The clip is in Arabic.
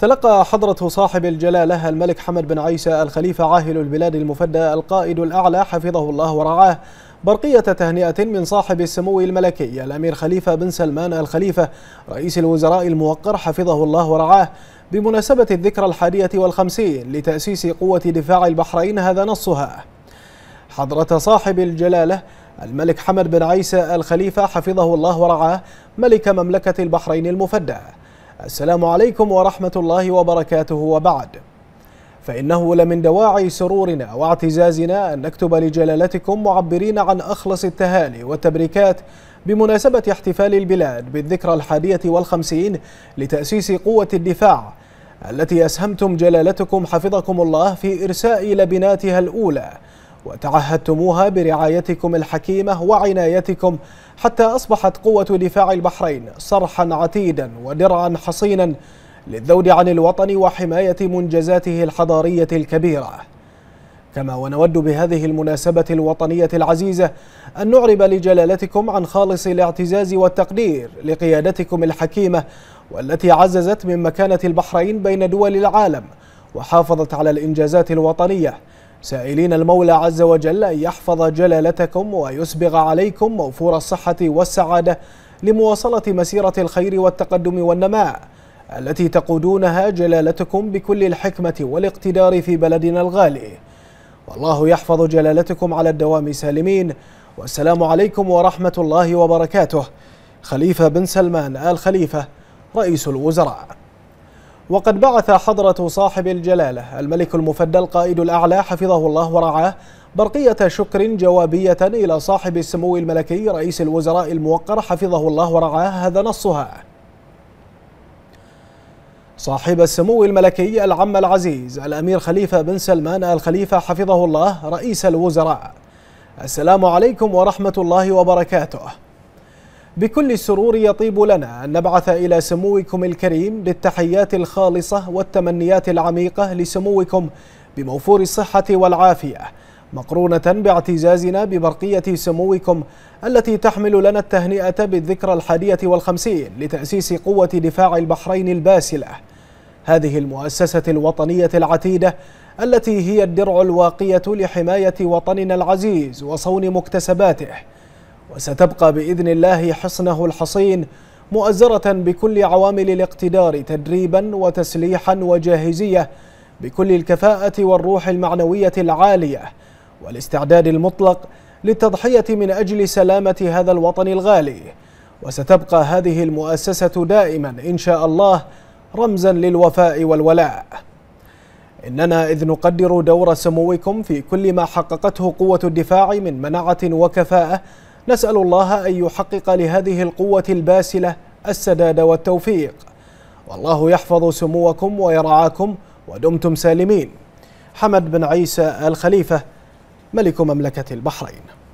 تلقى حضرة صاحب الجلالة الملك حمد بن عيسى الخليفة عاهل البلاد المفدى القائد الأعلى حفظه الله ورعاه برقية تهنئة من صاحب السمو الملكي الأمير خليفة بن سلمان الخليفة رئيس الوزراء الموقر حفظه الله ورعاه بمناسبة الذكرى الحادية والخمسين لتأسيس قوة دفاع البحرين هذا نصها حضرة صاحب الجلالة الملك حمد بن عيسى الخليفة حفظه الله ورعاه ملك مملكة البحرين المفدى السلام عليكم ورحمة الله وبركاته وبعد فإنه لمن دواعي سرورنا واعتزازنا أن نكتب لجلالتكم معبرين عن أخلص التهاني والتبريكات بمناسبة احتفال البلاد بالذكرى الحادية والخمسين لتأسيس قوة الدفاع التي أسهمتم جلالتكم حفظكم الله في إرساء لبناتها الأولى وتعهدتموها برعايتكم الحكيمة وعنايتكم حتى أصبحت قوة دفاع البحرين صرحا عتيدا ودرعا حصينا للذود عن الوطن وحماية منجزاته الحضارية الكبيرة كما ونود بهذه المناسبة الوطنية العزيزة أن نعرب لجلالتكم عن خالص الاعتزاز والتقدير لقيادتكم الحكيمة والتي عززت من مكانة البحرين بين دول العالم وحافظت على الإنجازات الوطنية سائلين المولى عز وجل أن يحفظ جلالتكم ويسبغ عليكم موفور الصحة والسعادة لمواصلة مسيرة الخير والتقدم والنماء التي تقودونها جلالتكم بكل الحكمة والاقتدار في بلدنا الغالي والله يحفظ جلالتكم على الدوام سالمين والسلام عليكم ورحمة الله وبركاته خليفة بن سلمان آل خليفة رئيس الوزراء وقد بعث حضرة صاحب الجلالة الملك المفدى القائد الأعلى حفظه الله ورعاه برقية شكر جوابية إلى صاحب السمو الملكي رئيس الوزراء الموقر حفظه الله ورعاه هذا نصها صاحب السمو الملكي العم العزيز الأمير خليفة بن سلمان الخليفة حفظه الله رئيس الوزراء السلام عليكم ورحمة الله وبركاته بكل سرور يطيب لنا أن نبعث إلى سموكم الكريم بالتحيات الخالصة والتمنيات العميقة لسموكم بموفور الصحة والعافية مقرونة باعتزازنا ببرقية سموكم التي تحمل لنا التهنئة بالذكرى الحادية والخمسين لتأسيس قوة دفاع البحرين الباسلة هذه المؤسسة الوطنية العتيدة التي هي الدرع الواقية لحماية وطننا العزيز وصون مكتسباته وستبقى بإذن الله حصنه الحصين مؤزرة بكل عوامل الاقتدار تدريبا وتسليحا وجاهزية بكل الكفاءة والروح المعنوية العالية والاستعداد المطلق للتضحية من أجل سلامة هذا الوطن الغالي وستبقى هذه المؤسسة دائما إن شاء الله رمزا للوفاء والولاء إننا إذ نقدر دور سموكم في كل ما حققته قوة الدفاع من مناعة وكفاءة نسأل الله أن يحقق لهذه القوة الباسلة السداد والتوفيق والله يحفظ سموكم ويرعاكم ودمتم سالمين حمد بن عيسى الخليفة ملك مملكة البحرين